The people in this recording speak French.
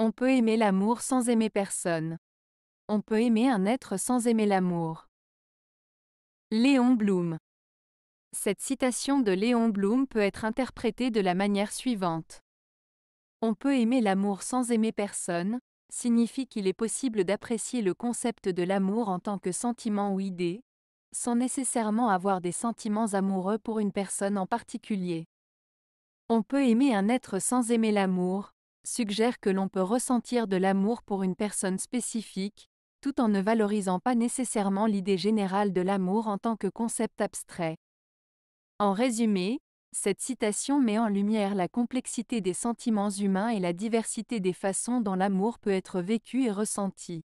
On peut aimer l'amour sans aimer personne. On peut aimer un être sans aimer l'amour. Léon Bloom. Cette citation de Léon Bloom peut être interprétée de la manière suivante. On peut aimer l'amour sans aimer personne, signifie qu'il est possible d'apprécier le concept de l'amour en tant que sentiment ou idée, sans nécessairement avoir des sentiments amoureux pour une personne en particulier. On peut aimer un être sans aimer l'amour, suggère que l'on peut ressentir de l'amour pour une personne spécifique, tout en ne valorisant pas nécessairement l'idée générale de l'amour en tant que concept abstrait. En résumé, cette citation met en lumière la complexité des sentiments humains et la diversité des façons dont l'amour peut être vécu et ressenti.